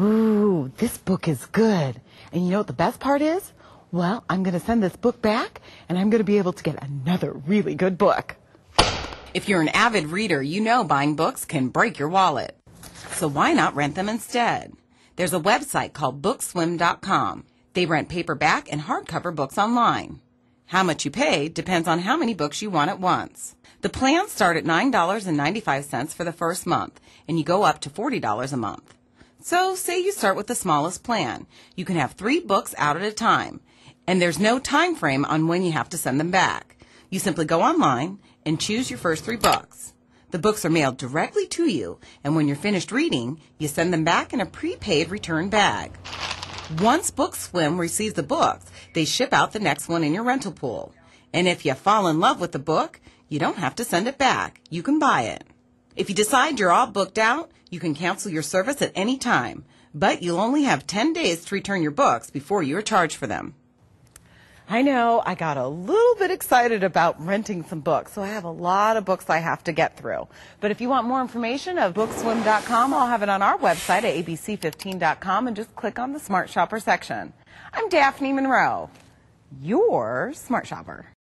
ooh, this book is good. And you know what the best part is? Well, I'm going to send this book back and I'm going to be able to get another really good book. If you're an avid reader, you know buying books can break your wallet. So why not rent them instead? There's a website called Bookswim.com. They rent paperback and hardcover books online. How much you pay depends on how many books you want at once. The plans start at $9.95 for the first month, and you go up to $40 a month. So, say you start with the smallest plan. You can have three books out at a time, and there's no time frame on when you have to send them back. You simply go online and choose your first three books. The books are mailed directly to you, and when you're finished reading, you send them back in a prepaid return bag. Once Bookswim receives the books, they ship out the next one in your rental pool. And if you fall in love with the book, you don't have to send it back. You can buy it. If you decide you're all booked out, you can cancel your service at any time, but you'll only have 10 days to return your books before you're charged for them. I know I got a little bit excited about renting some books, so I have a lot of books I have to get through. But if you want more information of bookswim.com, I'll have it on our website at abc15.com and just click on the Smart Shopper section. I'm Daphne Monroe, your Smart Shopper.